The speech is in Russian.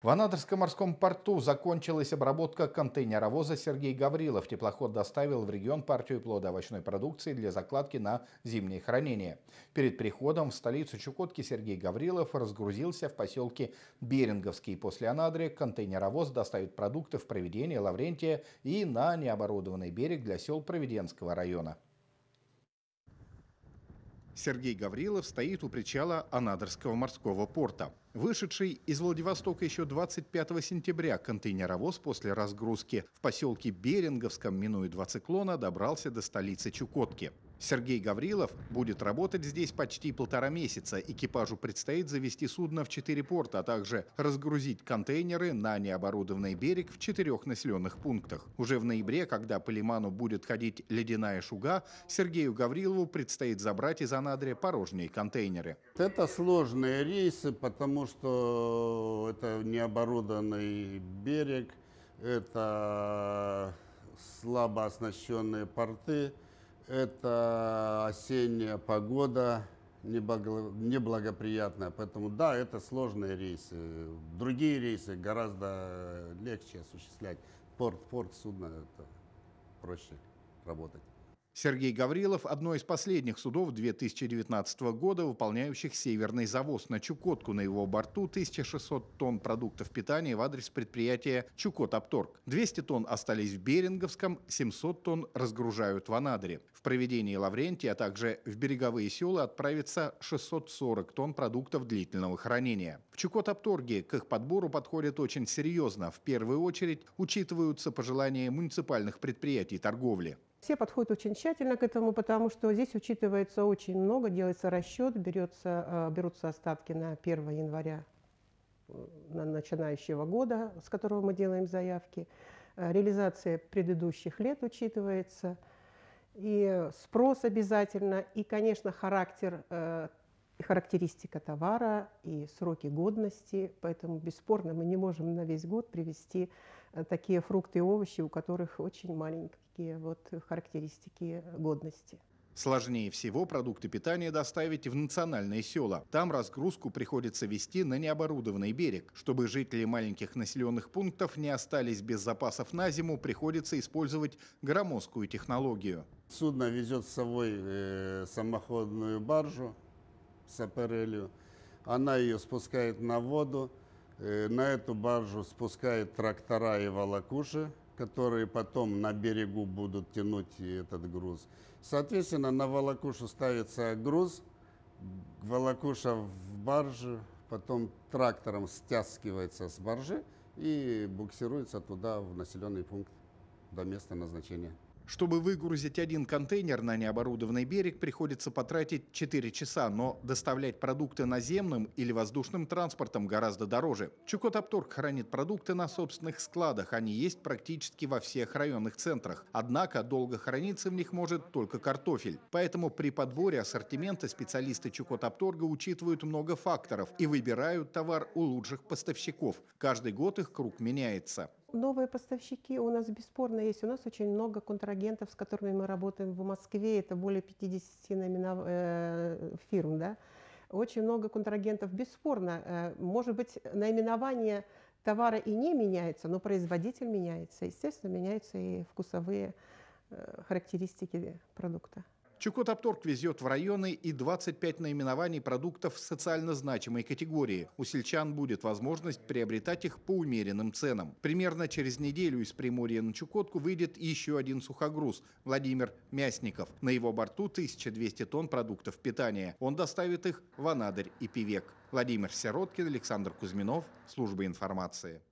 В Анадырском морском порту закончилась обработка контейнеровоза «Сергей Гаврилов». Теплоход доставил в регион партию плода овощной продукции для закладки на зимнее хранение. Перед приходом в столицу Чукотки Сергей Гаврилов разгрузился в поселке Беринговский. После Анадыря контейнеровоз доставит продукты в Провидение, Лаврентия и на необорудованный берег для сел Провиденского района. Сергей Гаврилов стоит у причала Анадырского морского порта. Вышедший из Владивостока еще 25 сентября контейнеровоз после разгрузки в поселке Беринговском, минуя два циклона, добрался до столицы Чукотки. Сергей Гаврилов будет работать здесь почти полтора месяца. Экипажу предстоит завести судно в четыре порта, а также разгрузить контейнеры на необорудованный берег в четырех населенных пунктах. Уже в ноябре, когда по лиману будет ходить ледяная шуга, Сергею Гаврилову предстоит забрать из Анадыря порожние контейнеры. Это сложные рейсы, потому что это необорудованный берег, это слабо оснащенные порты – это осенняя погода неблагоприятная, поэтому да, это сложные рейсы. Другие рейсы гораздо легче осуществлять. Порт, порт судно это проще работать. Сергей Гаврилов – одно из последних судов 2019 года, выполняющих северный завоз на Чукотку. На его борту 1600 тонн продуктов питания в адрес предприятия ЧукотаПторг. 200 тонн остались в Беринговском, 700 тонн разгружают в Анадыре. В проведении Лаврентия, а также в береговые села отправится 640 тонн продуктов длительного хранения. В ЧукотаПторге, к их подбору подходят очень серьезно. В первую очередь учитываются пожелания муниципальных предприятий торговли. Все подходят очень тщательно к этому, потому что здесь учитывается очень много, делается расчет, берется, э, берутся остатки на 1 января на начинающего года, с которого мы делаем заявки. Э, реализация предыдущих лет учитывается, и спрос обязательно, и, конечно, характер э, характеристика товара, и сроки годности. Поэтому, бесспорно, мы не можем на весь год привести э, такие фрукты и овощи, у которых очень маленькие вот характеристики годности. Сложнее всего продукты питания доставить в национальные села. Там разгрузку приходится вести на необорудованный берег. Чтобы жители маленьких населенных пунктов не остались без запасов на зиму, приходится использовать громоздкую технологию. Судно везет с собой э, самоходную баржу, с аппарелью. Она ее спускает на воду. Э, на эту баржу спускает трактора и волокуши, которые потом на берегу будут тянуть этот груз. Соответственно, на волокушу ставится груз, волокуша в барже, потом трактором стяскивается с баржи и буксируется туда, в населенный пункт, до места назначения. Чтобы выгрузить один контейнер на необорудованный берег, приходится потратить 4 часа, но доставлять продукты наземным или воздушным транспортом гораздо дороже. Чукотапторг хранит продукты на собственных складах, они есть практически во всех районных центрах. Однако долго храниться в них может только картофель. Поэтому при подборе ассортимента специалисты Чукотапторга учитывают много факторов и выбирают товар у лучших поставщиков. Каждый год их круг меняется. Новые поставщики у нас бесспорно есть. У нас очень много контрагентов, с которыми мы работаем в Москве. Это более 50 номинов, э, фирм. Да? Очень много контрагентов, бесспорно. Э, может быть, наименование товара и не меняется, но производитель меняется. Естественно, меняются и вкусовые э, характеристики продукта. Чукотопторг везет в районы и 25 наименований продуктов социально значимой категории. У сельчан будет возможность приобретать их по умеренным ценам. Примерно через неделю из Приморья на Чукотку выйдет еще один сухогруз – Владимир Мясников. На его борту 1200 тонн продуктов питания. Он доставит их в Анадырь и Певек. Владимир Сироткин, Александр Кузьминов, Служба информации.